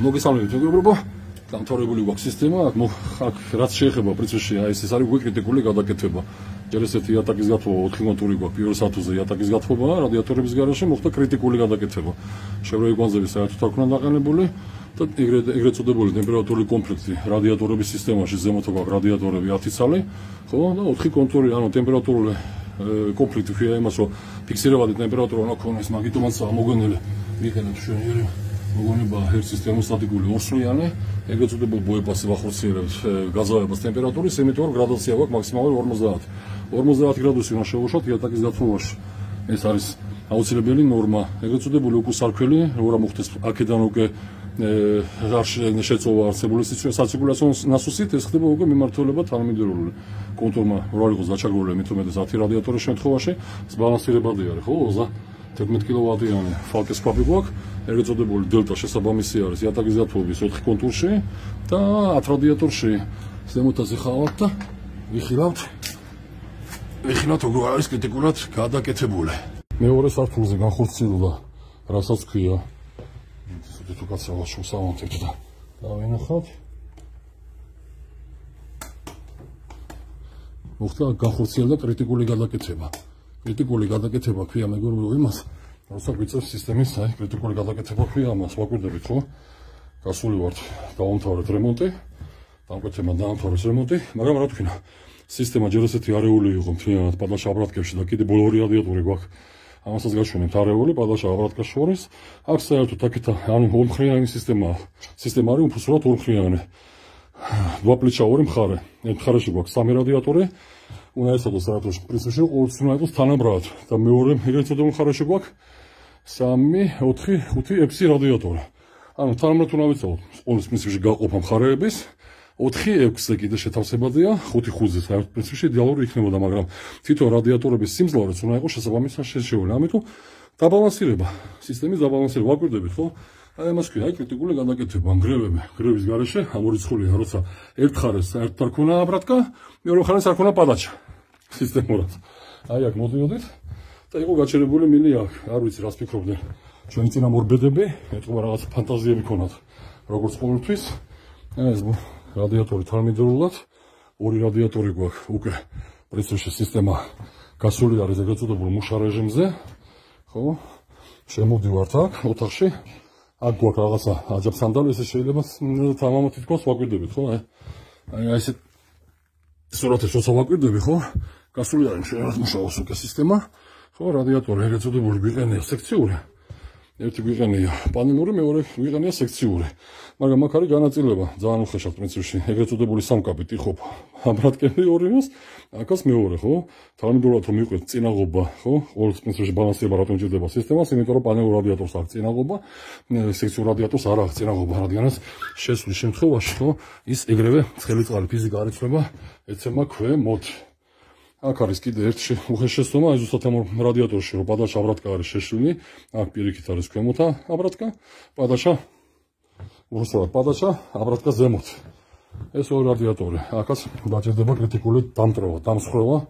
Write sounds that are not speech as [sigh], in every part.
მოგესალმებით მეგობრებო დამთავრებული გვაქვს სისტემა აქ აქ რაც შეეხება პრინციპში აი ეს არის უკრიტიკული გადაკეთება ჯერ ესეთი ატაკის გათვლა 4 მონტური გვაქვს პირველ სათუზე ატაკის გათვლა რადიატორების garaშე მოხდა კრიტიკული გადაკეთება შევროვი კონზერვის საერთო თქვა დაყენებული და ეგრეთ ეგრეთ წოდებული ტემპერატურული კომპლექსი რადიატორების სისტემაში ზემოთ გვაქვს რადიატორები 10 ცალი ხო და 4 კონტური ანუ ტემპერატურული კომპლექსი ხია იმასო ფიქსირებადი ტემპერატურა რა ქონდეს მაგიტომაც მოგვენელი მიხედავთ შენ იერი მოგონება ჰერცის თერმოსტატიკული ორსნიანი ეგრეთ წოდებულ ბოებას ახორციელებს გაზავებას ტემპერატურის იმიტომ რომ გრადაცია გვაქვს მაქსიმალური 50 50 გრადუსი უნდა შევუშვათ იატაკის გათმობაში ეს არის აუცილებელი ნორმა ეგრეთ წოდებული უკუსარქველი რა მოხდეს აქედან უკვე ზარში შეწოვა არსებული სიცოცხლე საციკულაციო ნასუსით ეს ხდება უკვე მიმართველობა თანამედროვე კონტორმა რო არ იყოს დაჩაგრული მე თვითონ ეს 10 რადიატორის შემთხვევაში ეს ბალანსირებადია ხო 20 11 კილოვატიანი ფოკუს პაპი გვაქვს ეგეთწოდებული დელტა შესაბამისი არის იატაკის დათვობის 4 კონტურში და 10 რადიატორში ზემოთაზე ხავავთ და ვიხილავთ ვიხილავთ როგორ არის კრიტიკულად გადაკეთებული მეორე სართულზე განხორციელდა რასაც ქვია ცოტა თუკაცა შევსავანთებთ და დავინახავთ მოხდა განხორციელდა კრიტიკული გადაკეთება კრიტიკული გადაკეთება ქვია მეგობრებო იმას როცა გვიწევს სისტემის აი კრიტიკული გადაკეთება ქვია ამას ვაკვირდებით ხო გასული ვართ დაუმთავრეთ რემონტი დაგვეცემა დაუმთავრეს რემონტი მაგრამ რა თქვი სისტემა ჯერ ესეთი არეული იყო მთლიანად პადლაშა აპარატკებში და კიდე ბოლო რადიატორი გვაქვს ამასაც გაშვენებთ არეული პადლაშა აპარატკა შორის აქ საერთოდ აქეთ ანუ ორმხრიანი სისტემა სისტემა არის უფრო ორმხრიანი [sighs] დაპლიჩა ორი მხარე ერთ მხარეში გვაქვს სამი რადიატორი უნდა ეცადოს საათოში პრინციპში ყოველთვის უნდა იყოს თანაბრად და მეორე მეგაცოდულ ხარაში გვაქვს 3 4 5 რადიატორი ანუ თანაბრად უნდა ეცადოს ყოველთვის პრინციპში გაყოფა მხარეების 4-6-ზე კიდე შეთავსებადია, 5-5-ზე საერთ პრინციპში დიალოგი იქნებოდა, მაგრამ თვითონ რადიატორების სიმძლავრეც უნდა იყოს შესაბამისად შეშეული. ამიტომ დაბალანსირება, სისტემის დაბალანსირება, ვაკვირდებით, ხო? აი ამას ქვია კრიტიკული განაკეთება ამ გრევებს გრევის გარეშე ამურიცხულია როცა ერთ ხარეს ერთ თარქונה აბრატკა მეორე ხარეს არქונה პადაჩა სისტემურად აი აქ მოძიოდით და იყო გაჩერებული მილი აქ არ ვიცი რას ფიქრობდნენ ჩვენი ძინა მორბედები ეტყობა რაღაც ფანტაზიები ქონათ როგორც ყოველთვის ეს რადიატორი თერმიდრულად ორი რადიატორი გვაქვს უკვე პრესურში სისტემა გასული არის ეგრეთ წოდებული მუშა რეჟიმზე ხო შემოვიდივართ აქ ოთახში აქ გვაქვს რაღაცა აჯობ სანდალი ესე შეიძლება თამამო თითქოს ვაკვირდები ხო აი აი ესე სურათებს როცა ვაკვირდები ხო გასული არის შეიძლება მუშაოს უკვე სისტემა ხო რადიატორი ეგეც უდებული ვიყენია სექციური ერთი ვიყენია პანელური, მეორე ვიყენია სექციური. მაგრამ აქ არის განაწილება, ძალიან უხეშად პრინციპში, ეგრეთ წოდებული სამკაპი ტიხობ. ამბრატკები ორივეს, აქაც მეორე, ხო? თანამედროვეთ რომ იყოს წინაღობა, ხო? ორ პრინციპში ბალანსება რატომ ჭირდება სისტემას, იმიტომ რომ პანელური რადიატორს აქვს წინაღობა, სექციური რადიატორს არ აქვს წინაღობა, რადგანაც შესული შემთხვევაში, ხო, ის ეგრევე ცხელი წყალი ფიზიკა არ იცვლება, ეცემა ქვემოთ. აქ არის კიდე ერთ უხეშესწომა ზუსტად ამ რადიატორში რომ პადაშა აბრატკა არის შეშლილი აქ პირიქით არის ქვემოთა აბრატკა პადაშა უბრალოდ პადაშა აბრატკა ზემოთ ეს ორი რადიატორი ახაც დაჭერდება კრიტიკული დამტრევა დამსხვრევა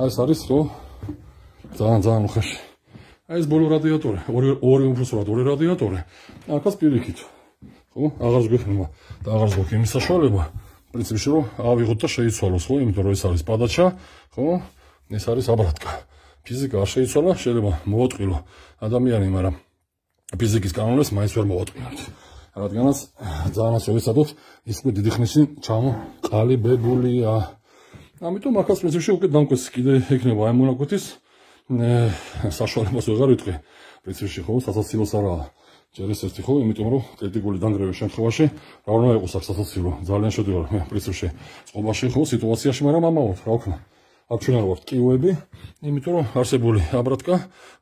აი ეს არის რო ძალიან ძალიან უხეში აი ეს ბოლო რადიატორი ორი ორი უბრალოდ ორი რადიატორი ახაც პირიქით ხო აღარ ზგვიხმა და აღარ ზგვიხმის საშუალება პრინციპში რომ ავიღოთ და შეიცვალოს ხო იმიტომ რომ ეს არის პადაჩა ხო ეს არის აბრატკა ფიზიკა არ შეიცვალა შეიძლება მოვატყილო ადამიანი მაგრამ ფიზიკის კანონებს მაინც ვერ მოვატყილებთ რადგანაც ძალიან შეიძლება ის უკვე დიდი ხნისი ჩამოყალიბებულია ამიტომ ახალ პრინციპში უკვე დამკვეთს კიდე ექნება აი მონაკვეთის საშუალებას ვეღარ ვიტყვი პრინციპში ხო სასაცილოს არა ჯერ ეს ერთი ხო იმიტომ რომ კრიტიკული დანგრევის შემთხვევაში რა უნდა იყოს აქ სასაცილო ძალიან შეიძლება მე პრინციპში წყობაში ხო სიტუაციაში მაგრამ ამაოთ რა ვქნა აქ შეიძლება ვარ ტკივები იმიტომ რომ არსებული აბრატკა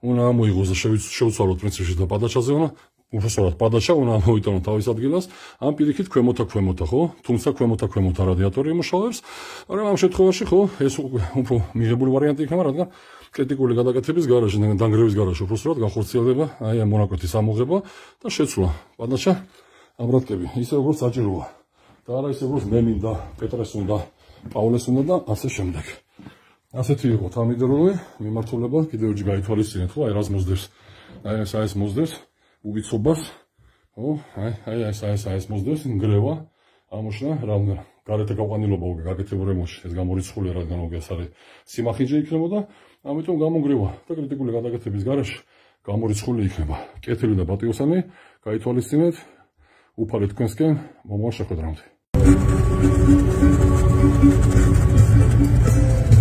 უნდა ამოიღოს და შევიცვალოთ პრინციპში და პადაჩაზე უნდა უფასოდ პადაჩა უნდა მოიტანოთ თავის ადგილას ამ პირიქით ქვემოთა ქვემოთა ხო თუმცა ქვემოთა ქვემოთა რადიატორი იმუშავებს მაგრამ ამ შემთხვევაში ხო ეს უფრო მიღებული ვარიანტი იქნება რადგან კრიტიკული განაკეთების გარაშე, დანგრევის გარაშე უფრო სწორად განხორციელდება აი ამ მონაკვეთის ამოღება და შეცვლა. პანაშა აბრატკები, ისე როგორც საჭიროა. და არა ისე როგორც მე მინდა, პეტრეს უნდა, პაულეს უნდა და ასე შემდეგ. ასეთი იყო თამიდროვე მიმართულება, კიდევ ერთი გაითვალისწინეთ, ხო, აი რას მოძდეს. აი ეს აი ეს მოძდეს უბიცობას. ხო, აი აი ეს აი ეს აი ეს მოძდეს ნგრევა. ამოშნა რამდენ გარეთა გაყვანილობა უკვე გაკეთებულ რემონტში ეს გამორიცხული რადგან უკვე ეს არის სიმახიჯე იქნებოდა ამიტომ გამონგრევა და კრიტიკული გადაკეთების გარეშე გამორიცხული იქნება. კეთილი და პატიოსანი გაითვალისწინეთ. უფალი თქვენსკენ მომავალ შეხვედრამდე. Thank you.